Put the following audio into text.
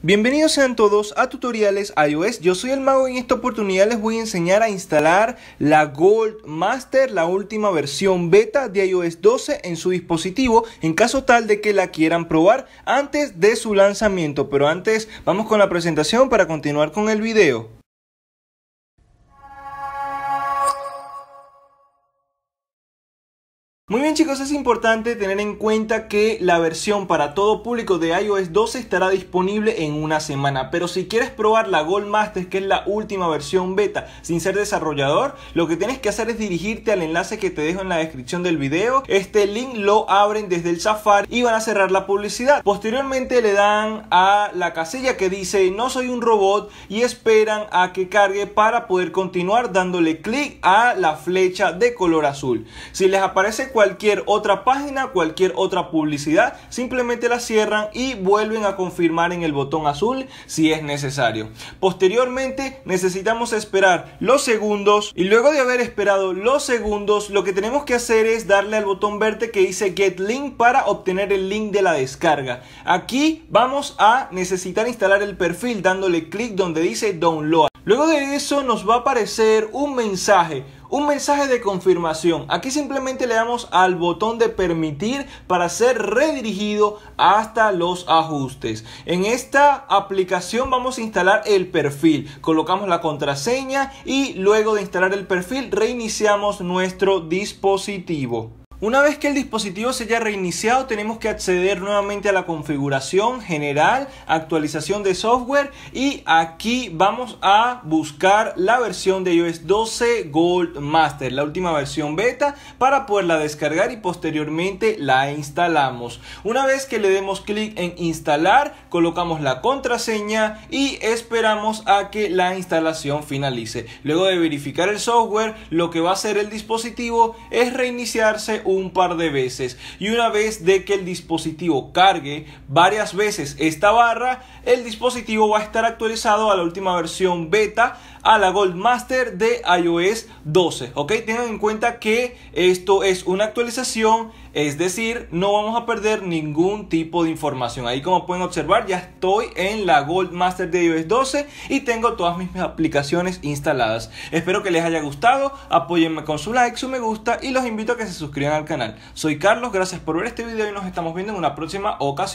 Bienvenidos sean todos a tutoriales iOS, yo soy el mago y en esta oportunidad les voy a enseñar a instalar la Gold Master, la última versión beta de iOS 12 en su dispositivo en caso tal de que la quieran probar antes de su lanzamiento, pero antes vamos con la presentación para continuar con el video. Muy bien chicos, es importante tener en cuenta que la versión para todo público de iOS 12 estará disponible en una semana, pero si quieres probar la Master, que es la última versión beta, sin ser desarrollador, lo que tienes que hacer es dirigirte al enlace que te dejo en la descripción del video, este link lo abren desde el Safari y van a cerrar la publicidad. Posteriormente le dan a la casilla que dice no soy un robot y esperan a que cargue para poder continuar dándole clic a la flecha de color azul. Si les aparece cualquier otra página, cualquier otra publicidad, simplemente la cierran y vuelven a confirmar en el botón azul si es necesario. Posteriormente necesitamos esperar los segundos y luego de haber esperado los segundos lo que tenemos que hacer es darle al botón verde que dice get link para obtener el link de la descarga. Aquí vamos a necesitar instalar el perfil dándole clic donde dice download. Luego de eso nos va a aparecer un mensaje un mensaje de confirmación. Aquí simplemente le damos al botón de permitir para ser redirigido hasta los ajustes. En esta aplicación vamos a instalar el perfil. Colocamos la contraseña y luego de instalar el perfil reiniciamos nuestro dispositivo. Una vez que el dispositivo se haya reiniciado, tenemos que acceder nuevamente a la configuración general, actualización de software y aquí vamos a buscar la versión de iOS 12 Gold Master, la última versión beta, para poderla descargar y posteriormente la instalamos. Una vez que le demos clic en instalar, colocamos la contraseña y esperamos a que la instalación finalice. Luego de verificar el software, lo que va a hacer el dispositivo es reiniciarse un par de veces y una vez de que el dispositivo cargue varias veces esta barra, el dispositivo va a estar actualizado a la última versión beta, a la Gold Master de iOS 12. Ok, tengan en cuenta que esto es una actualización, es decir, no vamos a perder ningún tipo de información. Ahí como pueden observar, ya estoy en la Gold Master de iOS 12 y tengo todas mis aplicaciones instaladas. Espero que les haya gustado, apóyenme con su like, su me gusta y los invito a que se suscriban al canal. Soy Carlos, gracias por ver este video y nos estamos viendo en una próxima ocasión.